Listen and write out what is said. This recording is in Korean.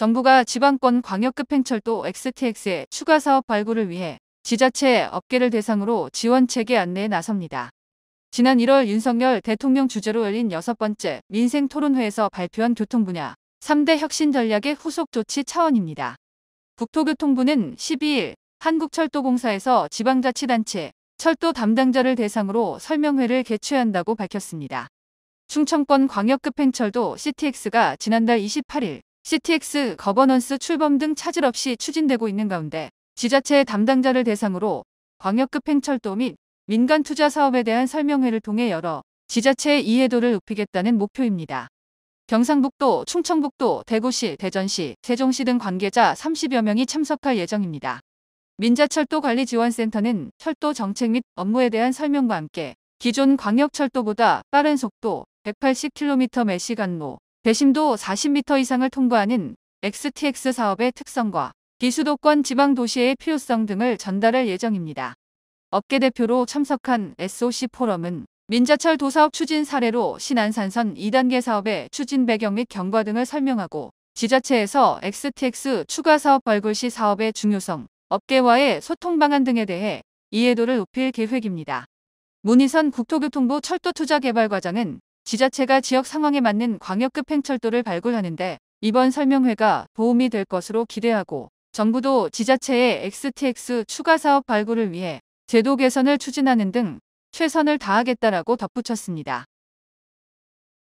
정부가 지방권 광역급행철도 XTX의 추가 사업 발굴을 위해 지자체 업계를 대상으로 지원 체계 안내에 나섭니다. 지난 1월 윤석열 대통령 주재로 열린 여섯 번째 민생 토론회에서 발표한 교통 분야 3대 혁신 전략의 후속 조치 차원입니다. 국토교통부는 12일 한국철도공사에서 지방자치단체, 철도 담당자를 대상으로 설명회를 개최한다고 밝혔습니다. 충청권 광역급행철도 CTX가 지난달 28일 CTX 거버넌스 출범 등 차질 없이 추진되고 있는 가운데 지자체의 담당자를 대상으로 광역급행철도 및 민간 투자 사업에 대한 설명회를 통해 열어 지자체의 이해도를 높이겠다는 목표입니다. 경상북도, 충청북도, 대구시, 대전시, 세종시 등 관계자 30여 명이 참석할 예정입니다. 민자철도관리지원센터는 철도 정책 및 업무에 대한 설명과 함께 기존 광역철도보다 빠른 속도 180km/시간로 매 대심도 40m 이상을 통과하는 XTX 사업의 특성과 비수도권 지방 도시의 필요성 등을 전달할 예정입니다. 업계 대표로 참석한 SOC 포럼은 민자철 도사업 추진 사례로 신안산선 2단계 사업의 추진 배경 및 경과 등을 설명하고 지자체에서 XTX 추가 사업 발굴 시 사업의 중요성, 업계와의 소통 방안 등에 대해 이해도를 높일 계획입니다. 문희선 국토교통부 철도투자개발과장은 지자체가 지역 상황에 맞는 광역급 행철도를 발굴하는데 이번 설명회가 도움이 될 것으로 기대하고 정부도 지자체의 XTX 추가 사업 발굴을 위해 제도 개선을 추진하는 등 최선을 다하겠다라고 덧붙였습니다.